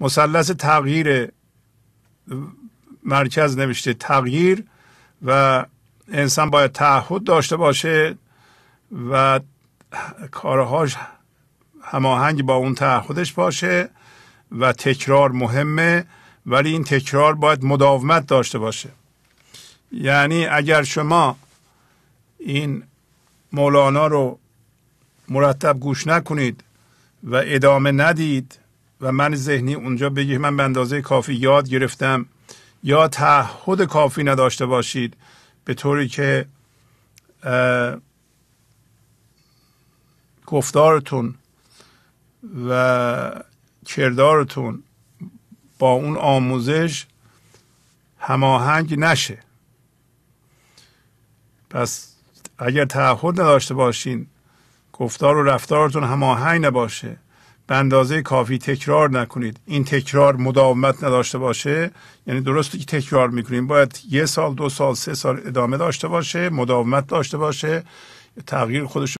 مثلث تغییر مرکز نوشته تغییر و انسان باید تعهد داشته باشه و کارهاش هماهنگ با اون تعهدش باشه و تکرار مهمه ولی این تکرار باید مداومت داشته باشه یعنی اگر شما این مولانا رو مرتب گوش نکنید و ادامه ندید و من ذهنی اونجا بگی من به اندازه کافی یاد گرفتم یا تعهد کافی نداشته باشید به طوری که گفتارتون و کردارتون با اون آموزش هماهنگ نشه پس اگر تعهد نداشته باشین گفتار و رفتارتون هماهنگ نباشه به اندازه کافی تکرار نکنید این تکرار مداومت نداشته باشه یعنی درست که تکرار میکنیم باید یه سال دو سال سه سال ادامه داشته باشه مداومت داشته باشه تغییر خودش